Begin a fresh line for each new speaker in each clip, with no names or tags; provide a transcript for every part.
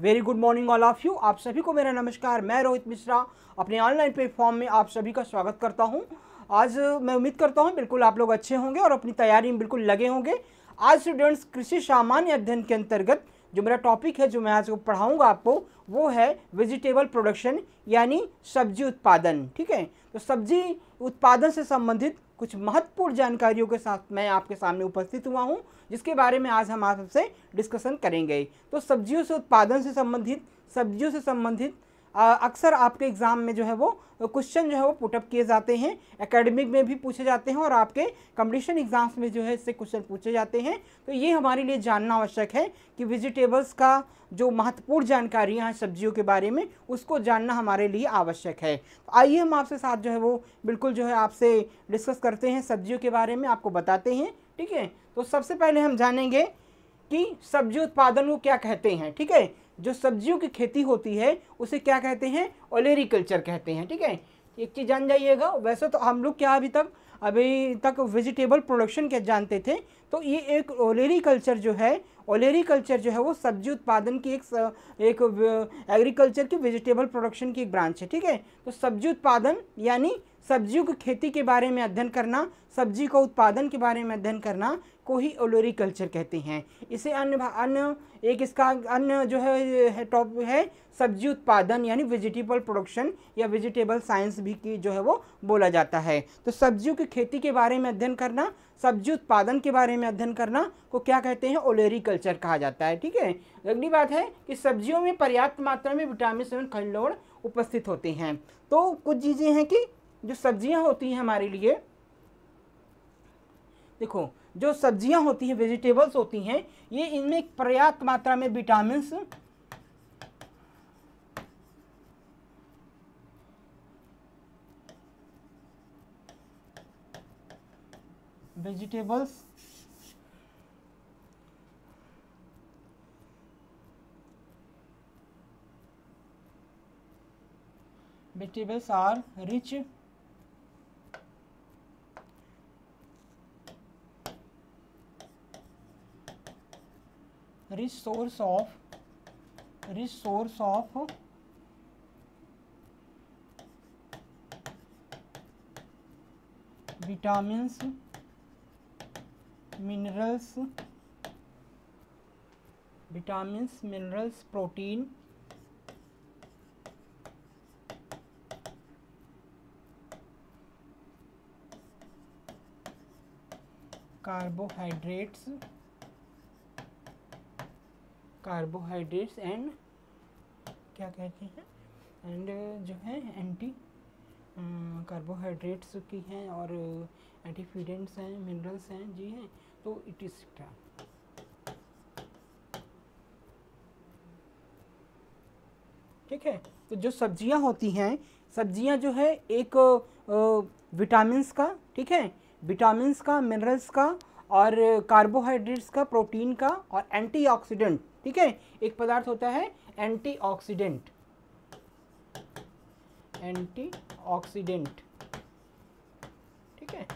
Very good morning all of you आप सभी को मेरा नमस्कार मैं रोहित मिश्रा अपने ऑनलाइन प्लेटफॉर्म में आप सभी का स्वागत करता हूं आज मैं उम्मीद करता हूं बिल्कुल आप लोग अच्छे होंगे और अपनी तैयारी में बिल्कुल लगे होंगे आज स्टूडेंट्स कृषि सामान्य अध्ययन के अंतर्गत जो मेरा टॉपिक है जो मैं आज को पढ़ाऊँगा आपको वो है वेजिटेबल प्रोडक्शन यानी सब्जी उत्पादन ठीक है तो सब्जी उत्पादन से संबंधित कुछ महत्वपूर्ण जानकारियों के साथ मैं आपके सामने उपस्थित हुआ हूँ जिसके बारे में आज हम आपसे डिस्कशन करेंगे तो सब्जियों से उत्पादन से संबंधित सब्जियों से संबंधित अक्सर आपके एग्ज़ाम में जो है वो क्वेश्चन जो है वो पुटअप किए जाते हैं एकेडमिक में भी पूछे जाते हैं और आपके कंपटीशन एग्ज़ाम्स में जो है इससे क्वेश्चन पूछे जाते हैं तो ये हमारे लिए जानना आवश्यक है कि वेजिटेबल्स का जो महत्वपूर्ण जानकारी है सब्जियों के बारे में उसको जानना हमारे लिए आवश्यक है तो आइए हम आपसे साथ जो है वो बिल्कुल जो है आपसे डिस्कस करते हैं सब्जियों के बारे में आपको बताते हैं ठीक है तो सबसे पहले हम जानेंगे कि सब्जी उत्पादन को क्या कहते हैं ठीक है जो सब्जियों की खेती होती है उसे क्या कहते हैं ओलेरिकल्चर कहते हैं ठीक है एक चीज़ जान जाइएगा वैसे तो हम लोग क्या अभी तक अभी तक वेजिटेबल प्रोडक्शन के जानते थे तो ये एक ओलेरी कल्चर जो है ओलेरी कल्चर जो है वो सब्जी उत्पादन की एक एक एग्रीकल्चर की वेजिटेबल प्रोडक्शन की एक ब्रांच है ठीक है तो सब्जी उत्पादन यानी सब्जियों की खेती के बारे में अध्ययन करना सब्जी का उत्पादन के बारे में अध्ययन करना को ही ओलोरी कल्चर कहते हैं इसे अन्य अन्य एक इसका अन्य जो है टॉप है सब्जी उत्पादन यानी वेजिटेबल प्रोडक्शन या वेजिटेबल साइंस भी की जो है वो बोला जाता है तो सब्जियों की खेती के बारे में अध्ययन करना सब्जी उत्पादन के बारे में अध्ययन करना को क्या कहते हैं ओलेरी कल्चर कहा जाता है ठीक है अगली बात है कि सब्जियों में पर्याप्त मात्रा में विटामिन एवं खंडलोड़ उपस्थित होते हैं तो कुछ चीज़ें हैं कि जो सब्जियां होती हैं हमारे लिए देखो जो सब्जियां होती हैं वेजिटेबल्स होती हैं ये इनमें पर्याप्त मात्रा में vitamin vegetables vegetables are rich Resource of resource of vitamins minerals vitamins minerals protein carbohydrates carbohydrates and क्या कहते हैं एंड जो है एंटी अं, कार्बोहाइड्रेट्स की हैं और एंटीफीडेंट्स हैं मिनरल्स हैं जी हैं तो इट इज क्या ठीक है तो जो सब्जियां होती हैं सब्जियां जो है एक विटामिन का ठीक है विटामिन का मिनरल्स का और कार्बोहाइड्रेट्स का प्रोटीन का और एंटीऑक्सीडेंट ठीक है एक पदार्थ होता है एंटीऑक्सीडेंट एंटीऑक्सीडेंट ठीक है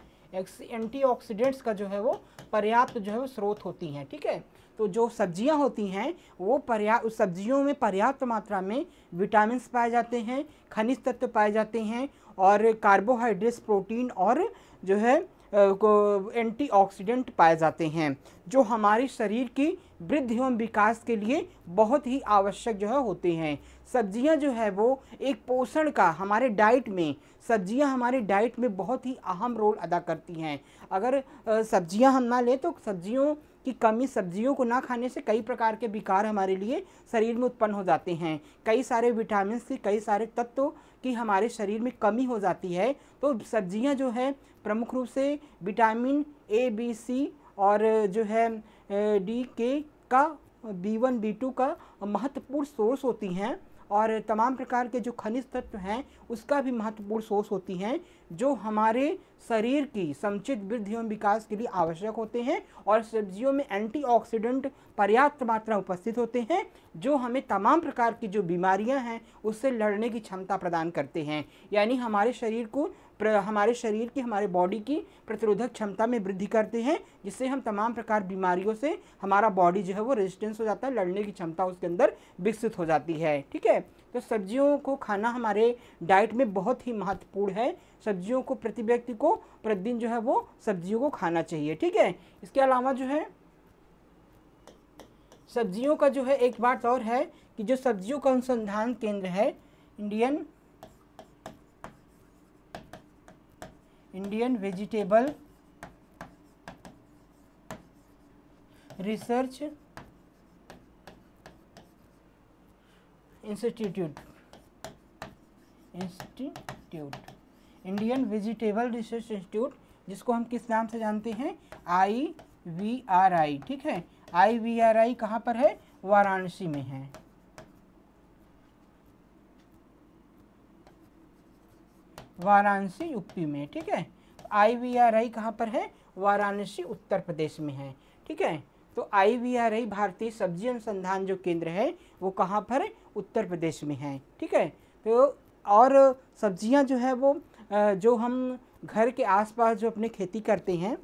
एंटीऑक्सीडेंट्स का जो है वो पर्याप्त जो है वो स्रोत होती हैं ठीक है थीके? तो जो सब्जियां होती हैं वो पर्याप्त उस सब्जियों में पर्याप्त मात्रा में विटामिन पाए जाते हैं खनिज तत्व पाए जाते हैं और कार्बोहाइड्रेट्स प्रोटीन और जो है एंटीऑक्सीडेंट पाए जाते हैं जो हमारे शरीर की वृद्धि एवं विकास के लिए बहुत ही आवश्यक जो है होते हैं सब्जियां जो है वो एक पोषण का हमारे डाइट में सब्जियां हमारे डाइट में बहुत ही अहम रोल अदा करती हैं अगर सब्जियां हम ना लें तो सब्जियों कि कमी सब्जियों को ना खाने से कई प्रकार के विकार हमारे लिए शरीर में उत्पन्न हो जाते हैं कई सारे विटामिन की कई सारे तत्वों की हमारे शरीर में कमी हो जाती है तो सब्जियां जो है प्रमुख रूप से विटामिन ए बी सी और जो है डी के का बी वन बी टू का महत्वपूर्ण सोर्स होती हैं और तमाम प्रकार के जो खनिज तत्व हैं उसका भी महत्वपूर्ण सोर्स होती हैं जो हमारे शरीर की समुचित वृद्धि एवं विकास के लिए आवश्यक होते हैं और सब्जियों में एंटीऑक्सीडेंट पर्याप्त मात्रा उपस्थित होते हैं जो हमें तमाम प्रकार की जो बीमारियां हैं उससे लड़ने की क्षमता प्रदान करते हैं यानी हमारे शरीर को हमारे शरीर की हमारे बॉडी की प्रतिरोधक क्षमता में वृद्धि करते हैं जिससे हम तमाम प्रकार बीमारियों से हमारा बॉडी जो है वो रेजिस्टेंस हो जाता है लड़ने की क्षमता उसके अंदर विकसित हो जाती है ठीक है तो सब्जियों को खाना हमारे डाइट में बहुत ही महत्वपूर्ण है सब्जियों को प्रति व्यक्ति को प्रतिदिन जो है वो सब्जियों को खाना चाहिए ठीक है इसके अलावा जो है सब्जियों का जो है एक बात और है कि जो सब्जियों का अनुसंधान केंद्र है Indian Indian vegetable research institute institute Indian vegetable research institute जिसको हम किस नाम से जानते हैं आई वी आर आई ठीक है आई वी आर आई कहाँ पर है वाराणसी में है वाराणसी यूपी में ठीक है आई वी आर आई कहाँ पर है वाराणसी उत्तर प्रदेश में है ठीक है तो आई वी आर आई भारतीय सब्जी अनुसंधान जो केंद्र है वो कहाँ पर है उत्तर प्रदेश में है ठीक है तो और सब्ज़ियाँ जो है वो जो हम घर के आसपास जो अपने खेती करते हैं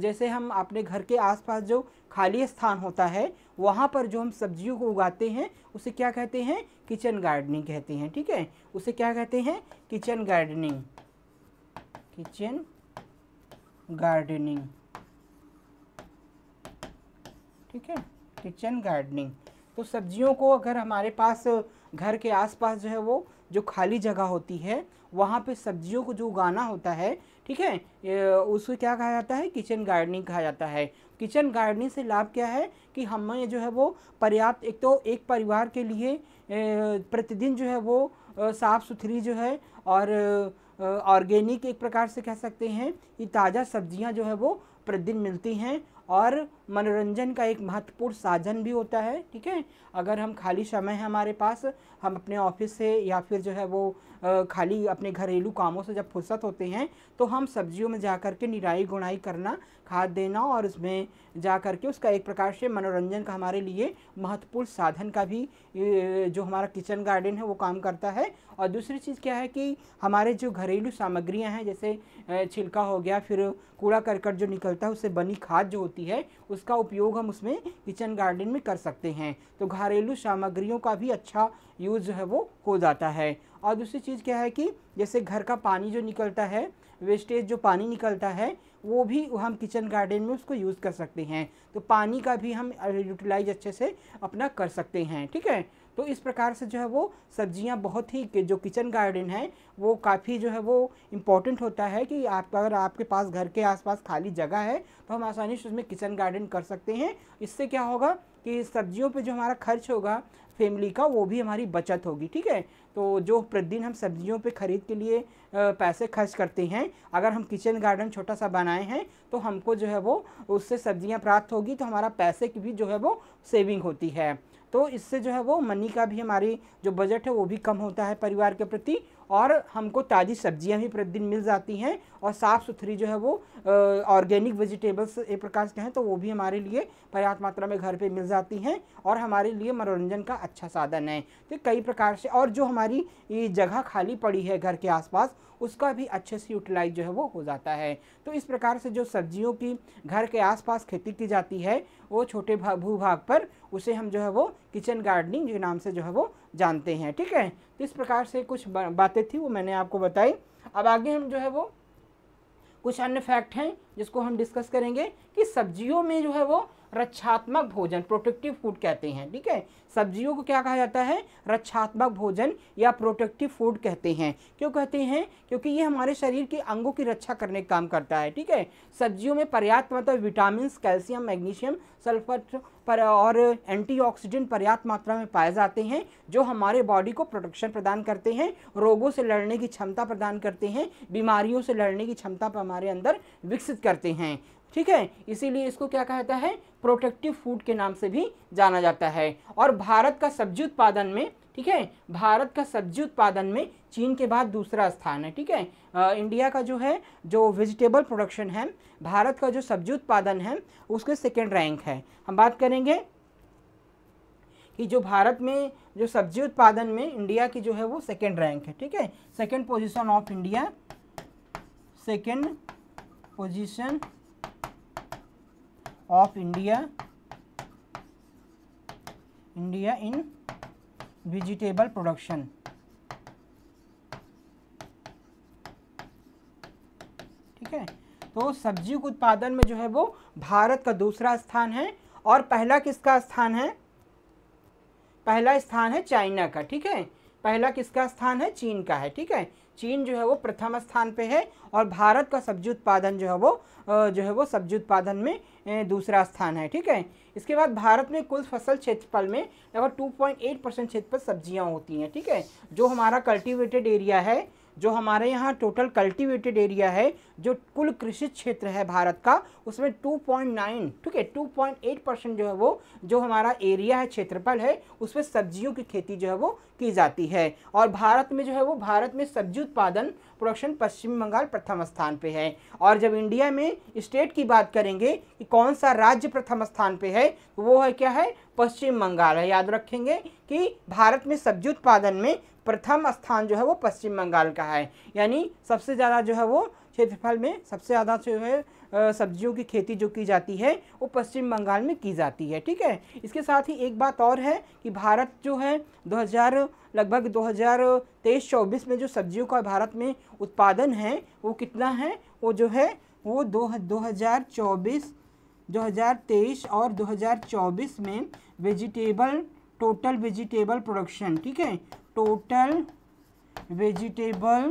जैसे हम अपने घर के आसपास जो खाली स्थान होता है वहाँ पर जो हम सब्जियों को उगाते हैं उसे क्या कहते हैं किचन गार्डनिंग कहते हैं ठीक है उसे क्या कहते हैं किचन गार्डनिंग किचन गार्डनिंग ठीक है किचन गार्डनिंग तो सब्जियों को अगर हमारे पास घर के आसपास जो है वो जो खाली जगह होती है वहाँ पे सब्जियों को जो उगाना होता है ठीक है उसको क्या कहा जाता है किचन गार्डनिंग कहा जाता है किचन गार्डनिंग से लाभ क्या है कि हमें जो है वो पर्याप्त एक तो एक परिवार के लिए प्रतिदिन जो है वो साफ़ सुथरी जो है और ऑर्गेनिक एक प्रकार से कह सकते हैं कि ताज़ा सब्जियां जो है वो प्रतिदिन मिलती हैं और मनोरंजन का एक महत्वपूर्ण साधन भी होता है ठीक है अगर हम खाली समय है हमारे पास हम अपने ऑफिस से या फिर जो है वो खाली अपने घरेलू कामों से जब फुर्सत होते हैं तो हम सब्जियों में जा कर के निराई गुणाई करना खाद देना और उसमें जा कर के उसका एक प्रकार से मनोरंजन का हमारे लिए महत्वपूर्ण साधन का भी जो हमारा किचन गार्डन है वो काम करता है और दूसरी चीज़ क्या है कि हमारे जो घरेलू सामग्रियाँ हैं जैसे छिलका हो गया फिर कूड़ा करकट जो निकलता है उससे बनी खाद जो होती है उसका उपयोग हम उसमें किचन गार्डन में कर सकते हैं तो घरेलू सामग्रियों का भी अच्छा यूज़ जो है वो हो जाता है और दूसरी चीज़ क्या है कि जैसे घर का पानी जो निकलता है वेस्टेज जो पानी निकलता है वो भी हम किचन गार्डन में उसको यूज़ कर सकते हैं तो पानी का भी हम यूटिलाइज अच्छे से अपना कर सकते हैं ठीक है तो इस प्रकार से जो है वो सब्जियां बहुत ही जो किचन गार्डन है वो काफ़ी जो है वो इम्पोर्टेंट होता है कि आप अगर आपके पास घर के आसपास खाली जगह है तो हम आसानी से उसमें किचन गार्डन कर सकते हैं इससे क्या होगा कि सब्जियों पे जो हमारा खर्च होगा फैमिली का वो भी हमारी बचत होगी ठीक है तो जो प्रतिदिन हम सब्जियों पे ख़रीद के लिए पैसे खर्च करते हैं अगर हम किचन गार्डन छोटा सा बनाए हैं तो हमको जो है वो उससे सब्जियां प्राप्त होगी तो हमारा पैसे की भी जो है वो सेविंग होती है तो इससे जो है वो मनी का भी हमारी जो बजट है वो भी कम होता है परिवार के प्रति और हमको ताज़ी सब्जियां भी प्रतिदिन मिल जाती हैं और साफ़ सुथरी जो है वो ऑर्गेनिक वेजिटेबल्स एक प्रकार से कहें तो वो भी हमारे लिए पर्याप्त मात्रा में घर पे मिल जाती हैं और हमारे लिए मनोरंजन का अच्छा साधन है तो कई प्रकार से और जो हमारी ये जगह खाली पड़ी है घर के आसपास उसका भी अच्छे से यूटिलाइज जो है वो हो जाता है तो इस प्रकार से जो सब्जियों की घर के आसपास खेती की जाती है वो छोटे भूभाग पर उसे हम जो है वो किचन गार्डनिंग के नाम से जो है वो जानते हैं ठीक है तो इस प्रकार से कुछ बातें थी वो मैंने आपको बताई अब आगे हम जो है वो कुछ अन्य फैक्ट हैं जिसको हम डिस्कस करेंगे कि सब्जियों में जो है वो रक्षात्मक भोजन प्रोटेक्टिव फूड कहते हैं ठीक है सब्जियों को क्या कहा जाता है रक्षात्मक भोजन या प्रोटेक्टिव फूड कहते हैं क्यों कहते हैं क्योंकि ये हमारे शरीर के अंगों की रक्षा करने का काम करता है ठीक है सब्जियों में पर्याप्त मतलब विटामिन कैल्शियम मैग्नीशियम सल्फर पर और एंटीऑक्सीडेंट पर्याप्त मात्रा में पाए जाते हैं जो हमारे बॉडी को प्रोटेक्शन प्रदान करते हैं रोगों से लड़ने की क्षमता प्रदान करते हैं बीमारियों से लड़ने की क्षमता पर हमारे अंदर विकसित करते हैं ठीक है इसीलिए इसको क्या कहता है प्रोटेक्टिव फूड के नाम से भी जाना जाता है और भारत का सब्जी उत्पादन में ठीक है भारत का सब्जी उत्पादन में चीन के बाद दूसरा स्थान है ठीक है इंडिया का जो है जो वेजिटेबल प्रोडक्शन है भारत का जो सब्जी उत्पादन है उसके सेकेंड रैंक है हम बात करेंगे कि जो भारत में जो सब्जी उत्पादन में इंडिया की जो है वो सेकेंड रैंक है ठीक है second position of India second position of India India in vegetable production ठीक है तो सब्जी उत्पादन में जो है वो भारत का दूसरा स्थान है और पहला किसका स्थान है पहला स्थान है चाइना का ठीक है पहला किसका स्थान है चीन का है ठीक है चीन जो है वो प्रथम स्थान पे है और भारत का सब्जी उत्पादन जो है वो जो है वो सब्जी उत्पादन में दूसरा स्थान है ठीक है इसके बाद भारत में कुल फसल क्षेत्रफल में लगभग 2.8 परसेंट क्षेत्रफल सब्जियां होती हैं ठीक है जो हमारा कल्टीवेटेड एरिया है जो हमारे यहाँ टोटल कल्टीवेटेड एरिया है जो कुल कृषि क्षेत्र है भारत का उसमें 2.9 ठीक है 2.8 परसेंट जो है वो जो हमारा एरिया है क्षेत्रफल है उसमें सब्जियों की खेती जो है वो की जाती है और भारत में जो है वो भारत में सब्जी उत्पादन प्रोडक्शन पश्चिम बंगाल प्रथम स्थान पे है और जब इंडिया में स्टेट की बात करेंगे कि कौन सा राज्य प्रथम स्थान पे है तो वो है क्या है पश्चिम बंगाल है याद रखेंगे कि भारत में सब्जी उत्पादन में प्रथम स्थान जो है वो पश्चिम बंगाल का है यानी सबसे ज़्यादा जो है वो क्षेत्रफल में सबसे ज़्यादा जो है सब्जियों की खेती जो की जाती है वो पश्चिम बंगाल में की जाती है ठीक है इसके साथ ही एक बात और है कि भारत जो है 2000 लगभग 2023-24 में जो सब्जियों का भारत में उत्पादन है वो कितना है वो जो है वो दो दो हज़ार चौबीस दो हज़ार तेईस और दो हज़ार चौबीस में वेजिटेबल टोटल वेजिटेबल प्रोडक्शन ठीक है टोटल वेजिटेबल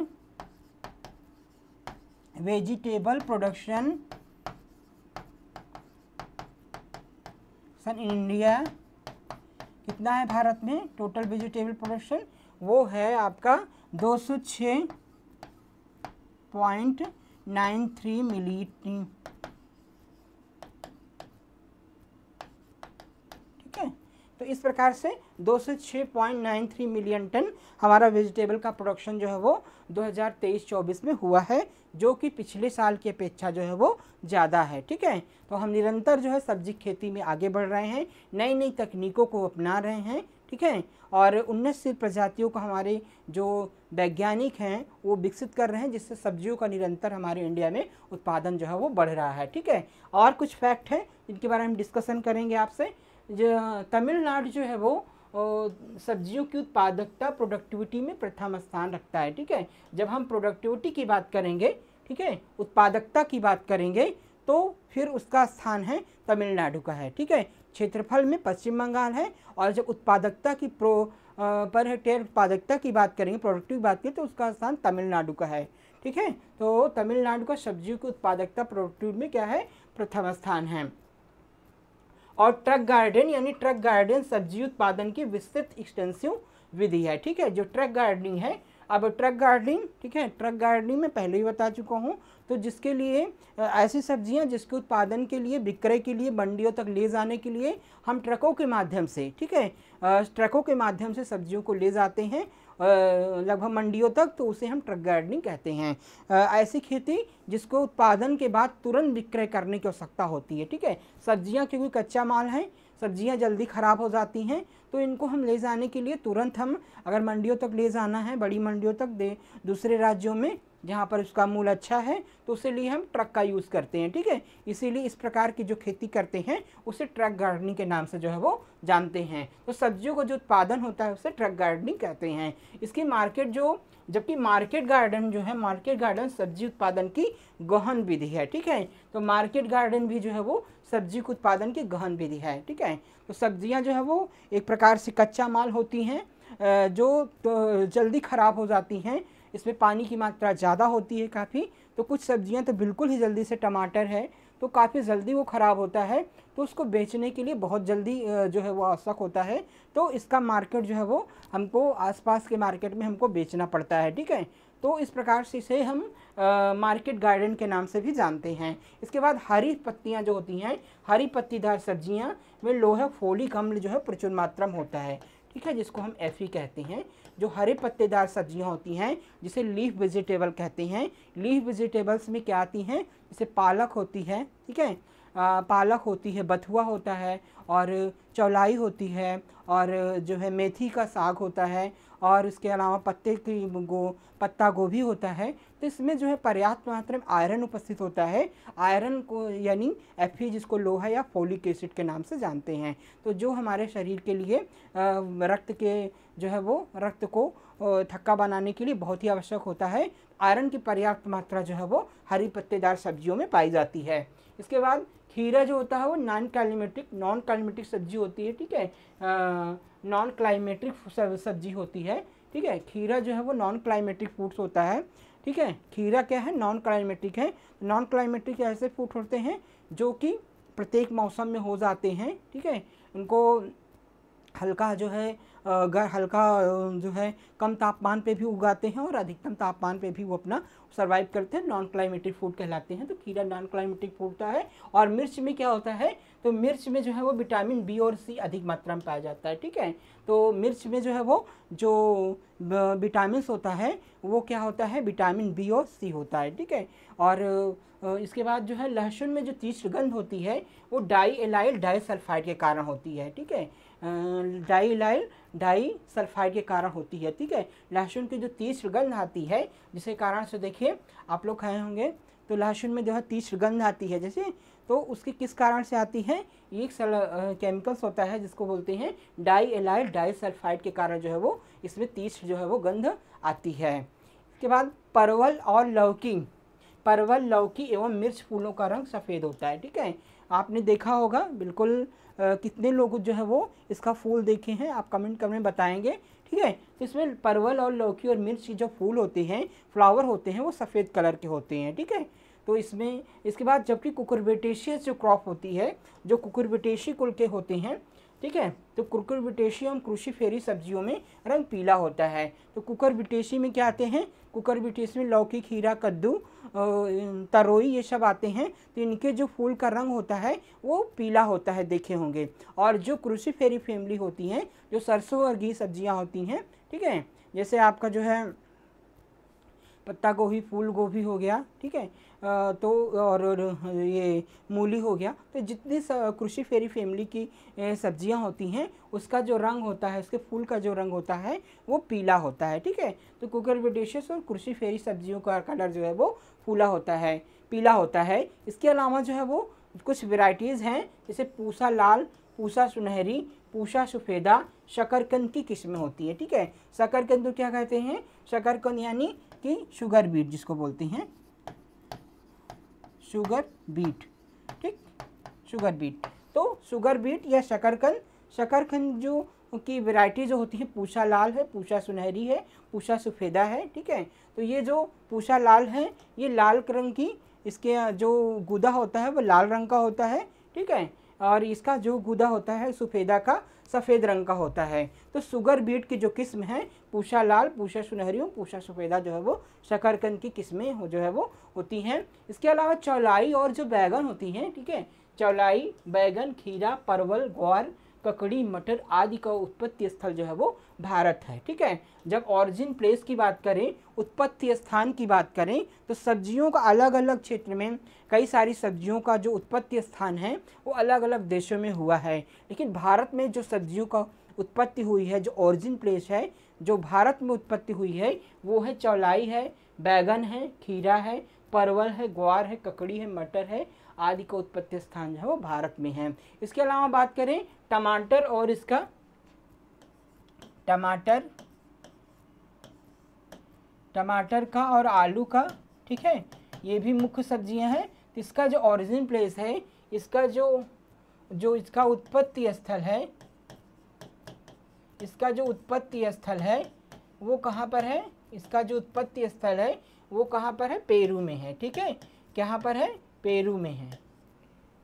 वेजिटेबल प्रोडक्शन सन इंडिया कितना है भारत में टोटल वेजिटेबल प्रोडक्शन वो है आपका दो सौ छः पॉइंट नाइन थ्री मिली ठीक है तो इस प्रकार से दो से छः point nine three million ton हमारा वेजिटेबल का प्रोडक्शन जो है वो 2023-24 में हुआ है जो कि पिछले साल की अपेक्षा जो है वो ज़्यादा है ठीक है तो हम निरंतर जो है सब्जी खेती में आगे बढ़ रहे हैं नई नई तकनीकों को अपना रहे हैं ठीक है और उन्नतशील प्रजातियों को हमारे जो वैज्ञानिक हैं वो विकसित कर रहे हैं जिससे सब्जियों का निरंतर हमारे इंडिया में उत्पादन जो है वो बढ़ रहा है ठीक है और कुछ फैक्ट हैं जिनके बारे में हम डिस्कसन करेंगे आपसे जो तमिलनाडु जो है वो सब्जियों की उत्पादकता प्रोडक्टिविटी में प्रथम स्थान रखता है ठीक है जब हम प्रोडक्टिविटी की बात करेंगे ठीक है उत्पादकता की बात करेंगे तो फिर उसका स्थान है तमिलनाडु का है ठीक है क्षेत्रफल में पश्चिम बंगाल है और जब उत्पादकता की प्रो पर हेक्टेयर उत्पादकता की बात करेंगे प्रोडक्टिव की बात करें तो उसका स्थान तमिलनाडु का है ठीक है तो तमिलनाडु का सब्जियों की उत्पादकता प्रोडक्टिव में क्या है प्रथम स्थान है और ट्रक गार्डन यानी ट्रक गार्डन सब्जी उत्पादन की विस्तृत एक्सटेंसिव विधि है ठीक है जो ट्रक गार्डनिंग है अब ट्रक गार्डनिंग ठीक है ट्रक गार्डनिंग में पहले ही बता चुका हूँ तो जिसके लिए ऐसी सब्जियाँ जिसके उत्पादन के लिए विक्रय के लिए मंडियों तक ले जाने के लिए हम ट्रकों के माध्यम से ठीक है ट्रकों के माध्यम से सब्जियों को ले जाते हैं लगभग मंडियों तक तो उसे हम ट्रक गार्डनिंग कहते हैं ऐसी खेती जिसको उत्पादन के बाद तुरंत विक्रय करने की आवश्यकता होती है ठीक है सब्जियाँ क्योंकि कच्चा माल है सब्जियाँ जल्दी ख़राब हो जाती हैं तो इनको हम ले जाने के लिए तुरंत हम अगर मंडियों तक ले जाना है बड़ी मंडियों तक दे दूसरे राज्यों में जहाँ पर उसका मूल अच्छा है तो उसे लिए हम ट्रक का यूज़ करते हैं ठीक है इसीलिए इस प्रकार की जो खेती करते हैं उसे ट्रक गार्डनिंग के नाम से जो है वो जानते हैं तो सब्जियों का जो उत्पादन होता है उसे ट्रक गार्डनिंग कहते हैं इसकी मार्केट जो जबकि मार्केट गार्डन जो है मार्केट गार्डन सब्जी उत्पादन की गहन विधि है ठीक है तो मार्केट गार्डन भी जो है वो सब्जी के उत्पादन की गहन विधि है ठीक है तो सब्जियां जो है वो एक प्रकार से कच्चा माल होती हैं जो तो जल्दी ख़राब हो जाती हैं इसमें पानी की मात्रा ज़्यादा होती है काफ़ी तो कुछ सब्जियां तो बिल्कुल ही जल्दी से टमाटर है तो काफ़ी जल्दी वो ख़राब होता है तो उसको बेचने के लिए बहुत जल्दी जो है वो आवश्यक होता है तो इसका मार्केट जो है वो हमको आसपास के मार्केट में हमको बेचना पड़ता है ठीक है तो इस प्रकार से इसे हम मार्केट गार्डन के नाम से भी जानते हैं इसके बाद हरी पत्तियां जो होती हैं हरी पत्तीदार सब्जियां में लोहे फोलिक अम्ल जो है प्रचुर मात्रा में होता है ठीक है जिसको हम एफ e कहते हैं जो हरे पत्तेदार सब्जियां होती हैं जिसे लीफ वेजिटेबल कहते हैं लीफ वेजिटेबल्स में क्या आती हैं जैसे पालक होती है ठीक है आ, पालक होती है बथुआ होता है और चौलाई होती है और जो है मेथी का साग होता है और इसके अलावा पत्ते की गो पत्ता गोभी होता है तो इसमें जो है पर्याप्त मात्रा में आयरन उपस्थित होता है आयरन को यानी एफ जिसको लोहा या फोलिक एसिड के नाम से जानते हैं तो जो हमारे शरीर के लिए रक्त के जो है वो रक्त को थक्का बनाने के लिए बहुत ही आवश्यक होता है आयरन की पर्याप्त मात्रा जो है वो हरी पत्तेदार सब्जियों में पाई जाती है इसके बाद खीरा जो होता है वो नॉन क्लाइमेटिक नॉन क्लाइमेटिक सब्जी होती है ठीक है नॉन क्लाइमेटिक सब्जी होती है ठीक है खीरा जो है वो नॉन क्लाइमेटिक फूड्स होता है ठीक है खीरा क्या है नॉन क्लाइमेटिक है नॉन क्लाइमेटिक ऐसे फूड होते हैं जो कि प्रत्येक मौसम में हो जाते हैं ठीक है उनको हल्का जो है हल्का जो है कम तापमान पे भी उगाते हैं और अधिकतम तापमान पे भी वो अपना सर्वाइव करते हैं नॉन क्लाइमेटिक फूड कहलाते हैं तो खीरा नॉन क्लाइमेटिक फूड होता है और मिर्च में क्या होता है तो मिर्च में जो है वो विटामिन बी और सी अधिक मात्रा में पाया जाता है ठीक है तो मिर्च में जो है वो जो विटामिन होता है वो क्या होता है विटामिन बी और सी होता है ठीक है और इसके बाद जो है लहसुन में जो तीस गंध होती है वो डाई एलाइल डाई सल्फाइड के कारण होती है ठीक है डाईलाइल डाई सल्फाइड के कारण होती है ठीक है लहसुन की जो तीसरी गंध आती है जिसके कारण से देखिए आप लोग खाए होंगे तो लहसुन में जो है तीसरी गंध आती है जैसे तो उसकी किस कारण से आती है एक सल केमिकल्स होता है जिसको बोलते हैं डाई एलाइल डाई सल्फाइड के कारण जो है वो इसमें तीस जो है वो गंध आती है इसके बाद परवल और लौकी परवल लौकी एवं मिर्च फूलों का रंग सफ़ेद होता है ठीक है आपने देखा होगा बिल्कुल आ, कितने लोग जो है वो इसका फूल देखे हैं आप कमेंट करने बताएंगे ठीक है तो इसमें परवल और लौकी और मिर्च जो फूल होते हैं फ्लावर होते हैं वो सफ़ेद कलर के होते हैं ठीक है तो इसमें इसके बाद जबकि कुकुरबेटेशियस जो क्रॉप होती है जो कुकुरबेटेशी कुल के होते हैं ठीक है तो कुकर कृषि फेरी सब्जियों में रंग पीला होता है तो कुकर बिटेशी में क्या आते हैं कुकर बिटेशी में लौकी खीरा कद्दू तरोई ये सब आते हैं तो इनके जो फूल का रंग होता है वो पीला होता है देखे होंगे और जो फेरी फैमिली होती हैं जो सरसों और घी सब्जियाँ होती हैं ठीक है जैसे आपका जो है पत्ता गोभी फूल गोभी हो गया ठीक है तो और ये मूली हो गया तो जितनी कृषि फेरी फैमिली की सब्जियां होती हैं उसका जो रंग होता है उसके फूल का जो रंग होता है वो पीला होता है ठीक है तो कुकर विडेशियस और कृषि फेरी सब्जियों का कलर जो है वो फूला होता है पीला होता है इसके अलावा जो है वो कुछ वेराइटीज़ हैं जैसे पूसा लाल पूसा सुनहरी पूसा सफ़ेदा शकरकंद की किस्में होती है ठीक है शकरकंद को क्या कहते हैं शकरकंद यानी की शुगर बीट जिसको बोलते हैं शुगर बीट ठीक शुगर बीट तो शुगर बीट या शकरकंद शकरकंद जो की वैरायटी जो होती है पूषा लाल है पूछा सुनहरी है पूछा सफ़ेदा है ठीक है तो ये जो पूषा लाल है ये लाल रंग की इसके जो गुदा होता है वो लाल रंग का होता है ठीक है और इसका जो गुदा होता है सफ़ेदा का सफ़ेद रंग का होता है तो सुगर बीट की जो किस्म है पूषा लाल पूषा सुनहरी और पूषा सफ़ेदा जो है वो शकरकंद की किस्में जो है वो होती हैं इसके अलावा चौलाई और जो बैगन होती हैं ठीक है चौलाई बैगन खीरा परवल ग्वार ककड़ी मटर आदि का उत्पत्ति स्थल जो है वो भारत है ठीक है जब ऑरिजिन प्लेस की बात करें उत्पत्ति स्थान की बात करें तो सब्जियों का अलग अलग क्षेत्र में कई सारी सब्जियों का जो उत्पत्ति स्थान है वो अलग अलग देशों में हुआ है लेकिन भारत में जो सब्जियों का उत्पत्ति हुई है जो ऑरिजिन प्लेस है जो भारत में उत्पत्ति हुई है वो है चौलाई है बैगन है खीरा है परवल है ग्वार है ककड़ी है मटर है आदि का उत्पत्ति स्थान जो है वो भारत में है इसके अलावा बात करें टमाटर और इसका टमाटर टमाटर का और आलू का ठीक है ये भी मुख्य सब्जियां हैं तो इसका जो ओरिजिन प्लेस है इसका जो जो इसका उत्पत्ति स्थल है इसका जो उत्पत्ति स्थल है वो कहाँ पर है इसका जो उत्पत्ति स्थल है वो कहाँ पर है पेरू में है ठीक है कहाँ पर है पेरू में है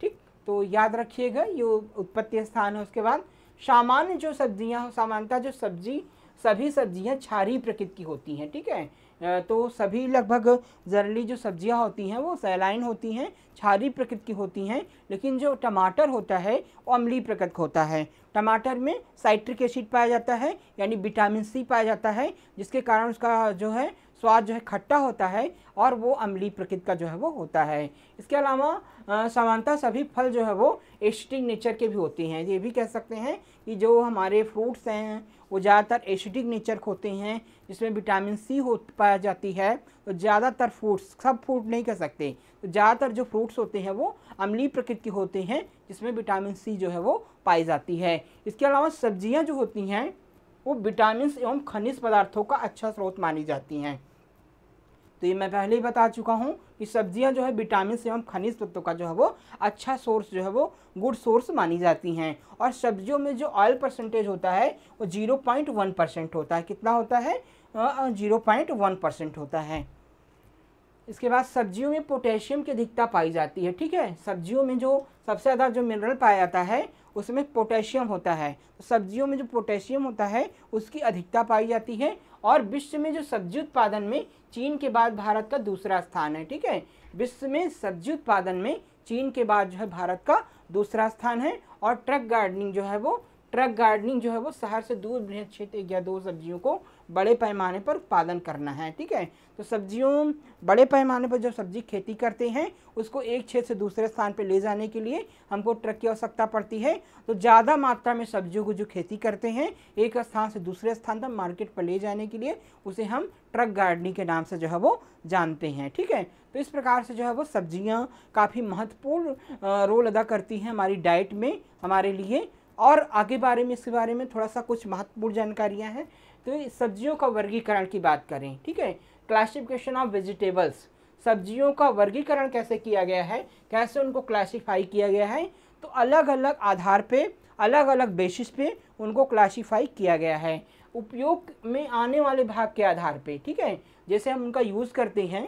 ठीक तो याद रखिएगा ये उत्पत्ति स्थान है उसके बाद सामान्य जो सब्जियां सामान्यतः जो सब्जी सभी सब्जियां क्षारी प्रकृति की होती हैं ठीक है तो सभी लगभग जनरली जो सब्जियां होती हैं वो सैलाइन होती हैं क्षारी प्रकृति की होती हैं लेकिन जो टमाटर होता है वो अम्ली प्रकृति होता है टमाटर में साइट्रिक एसिड पाया जाता है यानी विटामिन सी पाया जाता है जिसके कारण उसका जो है स्वाद जो है खट्टा होता है और वो अम्ली प्रकृति का जो है वो होता है इसके अलावा समानता सभी फल जो है वो एसिडिक नेचर के भी होते हैं ये भी कह सकते हैं कि जो हमारे फ्रूट्स हैं वो ज़्यादातर एसिडिक नेचर के होते हैं जिसमें विटामिन सी हो पाया जाती है तो ज़्यादातर फ्रूट्स सब फ्रूट नहीं कह सकते तो ज़्यादातर जो फ्रूट्स होते हैं वो अम्ली प्रकृति के होते हैं जिसमें विटामिन सी जो है वो पाई जाती है इसके अलावा सब्जियाँ जो होती हैं वो विटामिन एवं खनिज पदार्थों का अच्छा स्रोत मानी जाती हैं तो ये मैं पहले ही बता चुका हूँ कि सब्जियाँ जो है विटामिन एवं खनिज तत्वों का जो है वो अच्छा सोर्स जो है वो गुड सोर्स मानी जाती हैं और सब्जियों में जो ऑयल परसेंटेज होता है वो जीरो पॉइंट वन परसेंट होता है कितना होता है जीरो पॉइंट वन परसेंट होता है इसके बाद सब्जियों में पोटेशियम की अधिकता पाई जाती है ठीक है सब्जियों में जो सबसे ज़्यादा जो मिनरल पाया जाता है उसमें पोटेशियम होता है तो सब्जियों में जो पोटेशियम होता है उसकी अधिकता पाई जाती है और विश्व में जो सब्जी उत्पादन में चीन के बाद भारत का दूसरा स्थान है ठीक है विश्व में सब्जी उत्पादन में चीन के बाद जो है भारत का दूसरा स्थान है और ट्रक गार्डनिंग जो है वो ट्रक गार्डनिंग जो है वो शहर से दूर बृहद क्षेत्र या दो सब्जियों को बड़े पैमाने पर उत्पादन करना है ठीक है तो सब्जियों बड़े पैमाने पर जो सब्जी खेती करते हैं उसको एक क्षेत्र से दूसरे स्थान पर ले जाने के लिए हमको ट्रक की आवश्यकता पड़ती है तो ज़्यादा मात्रा में सब्जियों को जो खेती करते हैं एक स्थान से दूसरे स्थान तक मार्केट पर ले जाने के लिए उसे हम ट्रक गार्डनिंग के नाम से जो है वो जानते हैं ठीक है तो इस प्रकार से जो है वो सब्जियाँ काफ़ी महत्वपूर्ण रोल अदा करती हैं हमारी डाइट में हमारे लिए और आगे बारे में इसके बारे में थोड़ा सा कुछ महत्वपूर्ण जानकारियाँ हैं तो सब्जियों का वर्गीकरण की बात करें ठीक है क्लासिफिकेशन ऑफ वेजिटेबल्स सब्जियों का वर्गीकरण कैसे किया गया है कैसे उनको क्लासीफाई किया गया है तो अलग अलग आधार पे अलग अलग बेसिस पे उनको क्लासीफाई किया गया है उपयोग में आने वाले भाग के आधार पे ठीक है जैसे हम उनका यूज़ करते हैं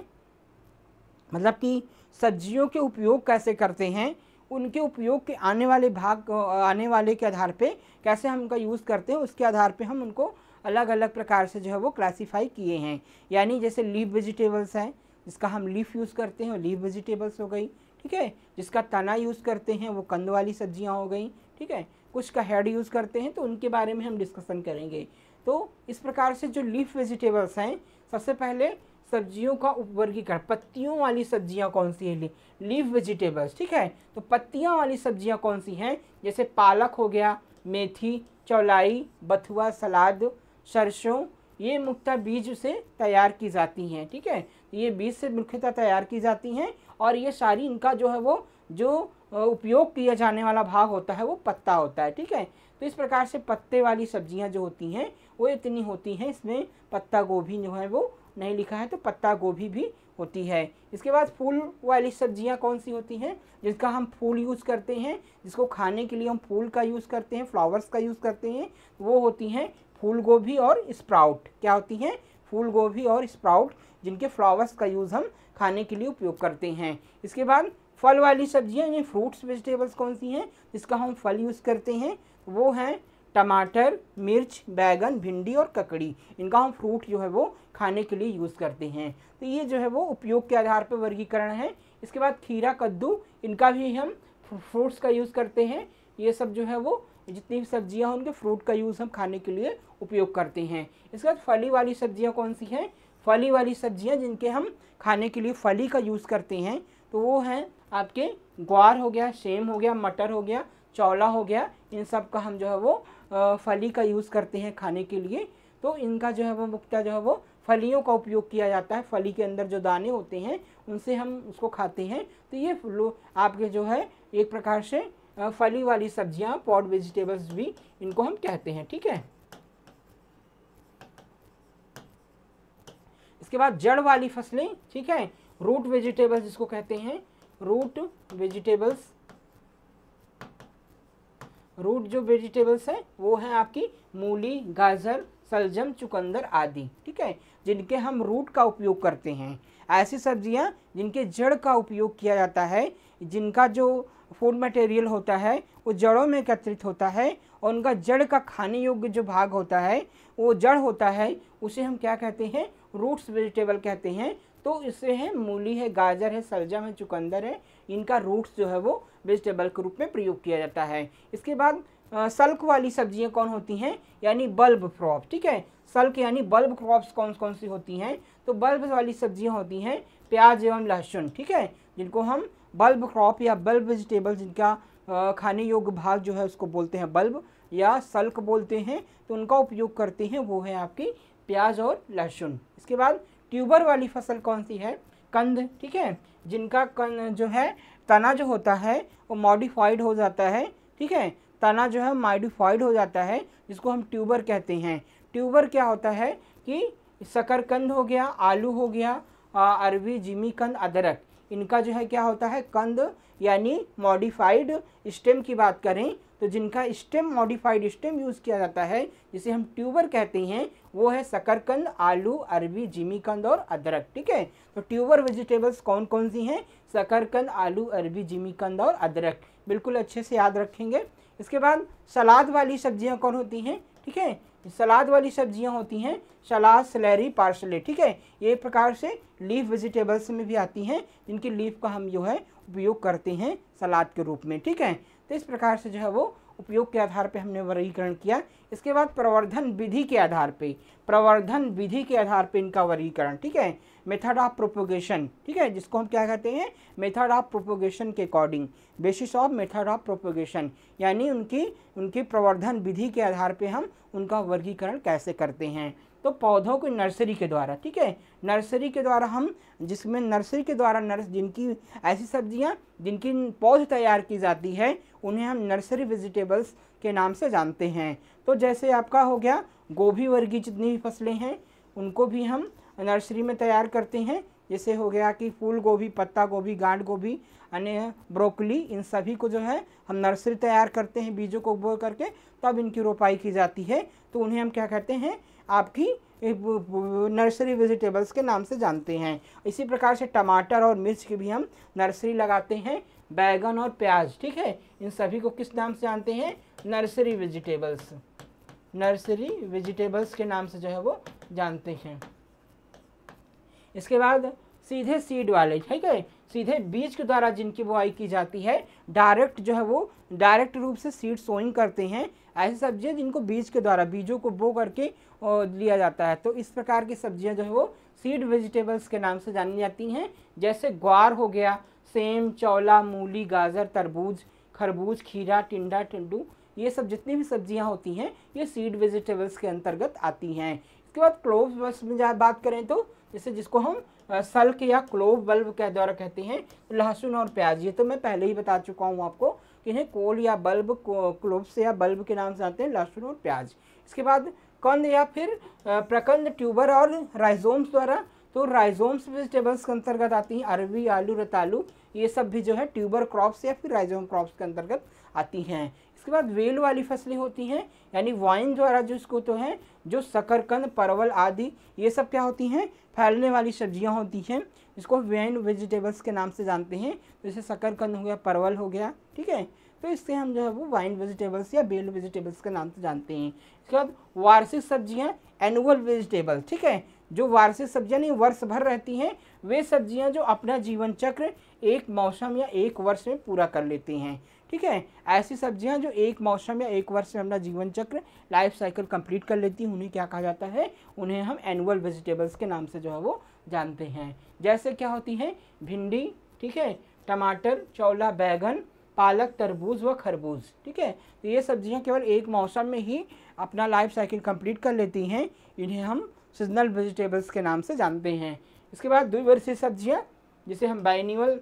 मतलब कि सब्जियों के उपयोग कैसे करते हैं उनके उपयोग के आने वाले भाग आने वाले के आधार पे कैसे हम उनका यूज़ करते हैं उसके आधार पे हम उनको अलग अलग प्रकार से जो है वो क्लासीफाई किए हैं यानी जैसे लीफ वेजिटेबल्स हैं जिसका हम लीफ यूज़ करते हैं लीफ वेजिटेबल्स हो गई ठीक है जिसका तना यूज़ करते हैं वो कंद वाली सब्जियाँ हो गई ठीक है कुछ का हेड यूज़ करते हैं तो उनके बारे में हम डिस्कसन करेंगे तो इस प्रकार से जो लीफ वेजिटेबल्स हैं सबसे पहले सब्जियों का उपवर्गीकरण पत्तियों वाली सब्जियां कौन सी हैं लीफ वेजिटेबल्स ठीक है तो पत्तियां वाली सब्जियां कौन सी हैं जैसे पालक हो गया मेथी चौलाई बथुआ सलाद सरसों ये मुख्यतः बीज से तैयार की जाती हैं ठीक है ये बीज से मुख्यतः तैयार की जाती हैं और ये सारी इनका जो है वो जो उपयोग किया जाने वाला भाग होता है वो पत्ता होता है ठीक है तो इस प्रकार से पत्ते वाली सब्जियां जो होती हैं वो इतनी होती हैं इसमें पत्ता गोभी जो है वो नहीं लिखा है तो पत्ता गोभी भी होती है इसके बाद फूल वाली सब्जियां कौन सी होती हैं जिसका हम फूल यूज़ करते हैं जिसको खाने के लिए हम फूल का यूज़ करते हैं फ्लावर्स का यूज़ करते हैं वो होती हैं फूल गोभी और स्प्राउट क्या होती हैं फूल गोभी और स्प्राउट जिनके फ्लावर्स का यूज़ हम खाने के लिए उपयोग करते हैं इसके बाद फल वाली सब्जियां यानी फ्रूट्स वेजिटेबल्स कौन सी हैं जिसका हम फल यूज़ करते हैं वो हैं टमाटर मिर्च बैगन भिंडी और ककड़ी इनका हम फ्रूट जो है वो खाने के लिए यूज़ करते हैं तो ये जो है वो उपयोग के आधार पर वर्गीकरण है इसके बाद खीरा कद्दू इनका भी हम फ्रूट्स का यूज़ करते हैं ये सब जो है वो जितनी भी सब्जियां हैं उनके फ्रूट का यूज़ हम खाने के लिए उपयोग करते हैं इसके बाद फली वाली सब्जियां कौन सी हैं फली वाली सब्जियां जिनके हम खाने के लिए फली का यूज़ करते हैं तो वो हैं आपके ग्वार हो गया सेम हो गया मटर हो गया चौला हो गया इन सब का हम जो है वो फली का यूज़ करते हैं खाने के लिए तो इनका जो है वो मुख्यतः जो है वो फलियों का उपयोग किया जाता है फली के अंदर जो दाने होते हैं उनसे हम उसको खाते हैं तो ये आपके जो है एक प्रकार से फली वाली सब्जियां पॉड वेजिटेबल्स भी इनको हम कहते हैं ठीक है इसके बाद जड़ वाली फसलें ठीक है रूट वेजिटेबल्स जिसको कहते हैं रूट वेजिटेबल्स रूट जो वेजिटेबल्स हैं वो हैं आपकी मूली गाजर सलजम चुकंदर आदि ठीक है जिनके हम रूट का उपयोग करते हैं ऐसी सब्जियां जिनके जड़ का उपयोग किया जाता है जिनका जो फूड मटेरियल होता है वो जड़ों में एकत्रित होता है और उनका जड़ का खाने योग्य जो भाग होता है वो जड़ होता है उसे हम क्या कहते हैं रूट्स वेजिटेबल कहते हैं तो इससे है मूली है गाजर है सलजम है चुकंदर है इनका रूट्स जो है वो वेजिटेबल के रूप में प्रयोग किया जाता है इसके बाद सल्क वाली सब्जियां कौन होती हैं यानी बल्ब क्रॉप ठीक है सल्क यानी बल्ब क्रॉप्स कौन कौन सी होती हैं तो बल्ब वाली सब्जियां होती हैं प्याज एवं लहसुन ठीक है जिनको हम बल्ब क्रॉप या बल्ब वेजिटेबल जिनका खाने योग्य भाग जो है उसको बोलते हैं बल्ब या सल्क बोलते हैं तो उनका उपयोग करते हैं वो है आपकी प्याज और लहसुन इसके बाद ट्यूबर वाली फसल कौन सी है कंद ठीक है जिनका कंद जो है तना जो होता है वो मॉडिफाइड हो जाता है ठीक है तना जो है मॉडिफाइड हो जाता है जिसको हम ट्यूबर कहते हैं ट्यूबर क्या होता है कि शकरकंद हो गया आलू हो गया अरवी जिमी कंद अदरक इनका जो है क्या होता है कंद यानी मॉडिफाइड स्टेम की बात करें तो जिनका स्टेम मॉडिफाइड स्टेम यूज़ किया जाता है जिसे हम ट्यूबर कहते हैं वो है शकरकंद आलू अरबी जिमीकंद और अदरक ठीक है तो ट्यूबर वेजिटेबल्स कौन कौन सी हैं शकरकंद आलू अरबी जिमीकंद और अदरक बिल्कुल अच्छे से याद रखेंगे इसके बाद सलाद वाली सब्ज़ियाँ कौन होती हैं ठीक है सलाद वाली सब्जियां होती हैं सलाद सलेरी पार्सले ठीक है ये प्रकार से लीफ वेजिटेबल्स में भी आती हैं जिनकी लीफ का हम जो है उपयोग करते हैं सलाद के रूप में ठीक है तो इस प्रकार से जो है वो उपयोग के आधार पर हमने वर्गीकरण किया इसके बाद प्रवर्धन विधि के आधार पर प्रवर्धन विधि के आधार पर इनका वर्गीकरण ठीक है मेथड ऑफ प्रोपोगेशन ठीक है जिसको हम क्या कहते हैं मेथड ऑफ प्रोपोगेशन के according basis of method of propagation यानी उनकी उनकी प्रवर्धन विधि के आधार पर हम उनका वर्गीकरण कैसे करते हैं तो पौधों को नर्सरी के द्वारा ठीक है नर्सरी के द्वारा हम जिसमें नर्सरी के द्वारा नर्स जिनकी ऐसी सब्जियां जिनकी पौध तैयार की जाती है उन्हें हम नर्सरी वेजिटेबल्स के नाम से जानते हैं तो जैसे आपका हो गया गोभी वर्गीय जितनी भी फसलें हैं उनको भी हम नर्सरी में तैयार करते हैं जैसे हो गया कि फूल गोभी पत्ता गोभी गांड गोभी अन्य ब्रोकली इन सभी को जो है हम नर्सरी तैयार करते हैं बीजों को बो करके तब इनकी रोपाई की जाती है तो उन्हें हम क्या कहते हैं आपकी नर्सरी वेजिटेबल्स के नाम से जानते हैं इसी प्रकार से टमाटर और मिर्च की भी हम नर्सरी लगाते हैं बैगन और प्याज ठीक है इन सभी को किस नाम से जानते हैं नर्सरी वेजिटेबल्स नर्सरी वेजिटेबल्स के नाम से जो है वो जानते हैं इसके बाद सीधे सीड वाले ठीक है सीधे बीज के द्वारा जिनकी बुआई की जाती है डायरेक्ट जो है वो डायरेक्ट रूप से सीड सोइंग करते हैं ऐसी सब्जियाँ जिनको बीज के द्वारा बीजों को बो करके लिया जाता है तो इस प्रकार की सब्जियां जो है वो सीड वेजिटेबल्स के नाम से जानी जाती हैं जैसे ग्वार हो गया सेम चौला मूली गाजर तरबूज खरबूज खीरा टिंडा टिंडू ये सब जितनी भी सब्जियां होती हैं ये सीड वेजिटेबल्स के अंतर्गत आती हैं इसके बाद क्लोव बल्ब में बात करें तो जैसे जिसको हम सल्क या क्लोव बल्ब के द्वारा कहते हैं लहसुन और प्याज ये तो मैं पहले ही बता चुका हूँ आपको इन्हें कोल या बल्ब क्लोब्स या बल्ब के नाम से आते हैं लहसुन और प्याज इसके बाद कंद या फिर प्रकंद ट्यूबर और राइजोम्स द्वारा तो राइजोम्स वेजिटेबल्स के अंतर्गत आती हैं अरबी आलू रतालू ये सब भी जो है ट्यूबर क्रॉप्स या फिर राइजोम क्रॉप्स के अंतर्गत आती हैं इसके बाद वेल वाली फसलें होती हैं यानी वाइन द्वारा जो इसको तो हैं जो शकरकंद परवल आदि ये सब क्या होती हैं फैलने वाली सब्जियाँ होती हैं इसको वेन वेजिटेबल्स के नाम से जानते हैं जैसे तो शकरकंद हो गया परवल हो गया ठीक है तो इससे हम जो है वो वाइन वेजिटेबल्स या बेल्ड वेजिटेबल्स के नाम से जानते हैं इसके बाद वार्षिक सब्जियाँ एनुअल वेजिटेबल ठीक है जो वार्षिक सब्जियाँ नहीं वर्ष भर रहती हैं वे सब्जियाँ जो अपना जीवन चक्र एक मौसम या एक वर्ष में पूरा कर लेती हैं ठीक है ऐसी सब्जियां जो एक मौसम या एक वर्ष में अपना जीवन चक्र लाइफ साइकिल कंप्लीट कर लेती हैं उन्हें क्या कहा जाता है उन्हें हम एनुअल वेजिटेबल्स के नाम से जो है वो जानते हैं जैसे क्या होती हैं भिंडी ठीक है टमाटर चौला बैगन पालक तरबूज व खरबूज ठीक है तो ये सब्जियां केवल एक मौसम में ही अपना लाइफ साइकिल कंप्लीट कर लेती हैं इन्हें हम सीजनल वेजिटेबल्स के नाम से जानते हैं इसके बाद द्विवर्षीय सब्जियाँ जिसे हम बाइनिवल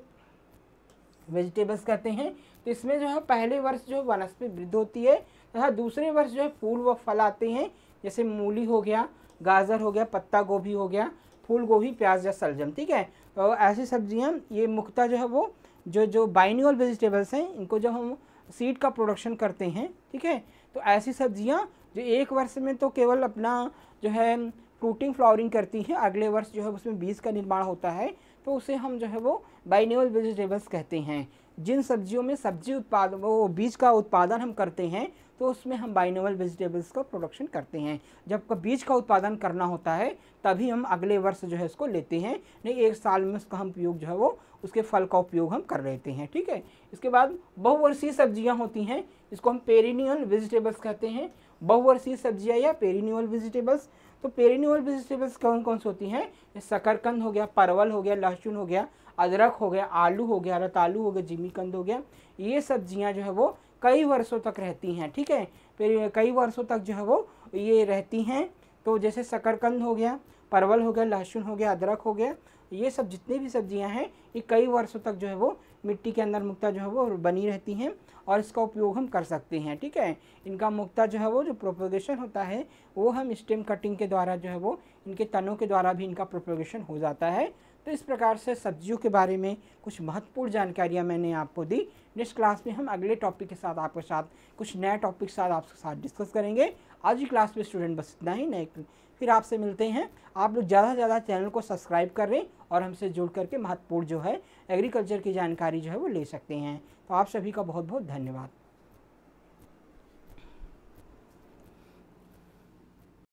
वेजिटेबल्स कहते हैं तो इसमें जो है पहले वर्ष जो वनस्पति वृद्ध होती है तथा दूसरे वर्ष जो है फूल व फल आते हैं जैसे मूली हो गया गाजर हो गया पत्ता गोभी हो गया फूल गोभी प्याज या सलजम ठीक है तो ऐसी सब्जियाँ ये मुख्यतः जो है वो जो जो बाइनियल वेजिटेबल्स हैं इनको जब हम सीड का प्रोडक्शन करते हैं ठीक है तो ऐसी सब्जियां जो एक वर्ष में तो केवल अपना जो है फ्रूटिंग फ्लावरिंग करती हैं अगले वर्ष जो है उसमें बीज का निर्माण होता है तो उसे हम जो है वो बाइनियल वेजिटेबल्स कहते हैं जिन सब्जियों में सब्जी उत्पाद वो बीज का उत्पादन हम करते हैं तो उसमें हम बाइनोवल वेजिटेबल्स का प्रोडक्शन करते हैं जब बीज का उत्पादन करना होता है तभी हम अगले वर्ष जो है उसको लेते हैं नहीं एक साल में उसका हम उपयोग जो है वो उसके फल का उपयोग हम कर लेते हैं ठीक है इसके बाद बहुवर्षीय सब्जियां होती हैं इसको हम पेरिनियल वेजिटेबल्स कहते हैं बहुवर्षीय सब्जियां या पेरिनियल वेजिटेबल्स तो पेरिनियल वेजिटेबल्स कौन कौन से होती हैं शकरकंद हो गया परवल हो गया लहसुन हो गया अदरक हो गया आलू हो गया रतालू हो गया जिमीकंद हो गया ये सब्जियाँ जो है वो कई वर्षों तक रहती हैं ठीक है फिर कई वर्षों तक जो है वो ये रहती हैं तो जैसे शकरकंद हो गया परवल हो गया लहसुन हो गया अदरक हो गया ये सब जितनी भी सब्जियां हैं ये कई वर्षों तक जो है वो मिट्टी के अंदर मुक्ता जो है वो बनी रहती हैं और इसका उपयोग हम कर सकते हैं ठीक है इनका मुक्ता जो है वो जो प्रोपोगेशन होता है वो हम स्टेम कटिंग के द्वारा जो है वो इनके तनों के द्वारा भी इनका प्रोपोगेशन हो जाता है तो इस प्रकार से सब्जियों के बारे में कुछ महत्वपूर्ण जानकारियाँ मैंने आपको दी नेक्स्ट क्लास में हम अगले टॉपिक के साथ आपके साथ कुछ नए टॉपिक के साथ आपके साथ डिस्कस करेंगे आज की क्लास में स्टूडेंट बस इतना ही नए फिर आपसे मिलते हैं आप लोग ज़्यादा से ज़्यादा चैनल को सब्सक्राइब करें और हमसे जुड़ करके महत्वपूर्ण जो है एग्रीकल्चर की जानकारी जो है वो ले सकते हैं तो आप सभी का बहुत बहुत धन्यवाद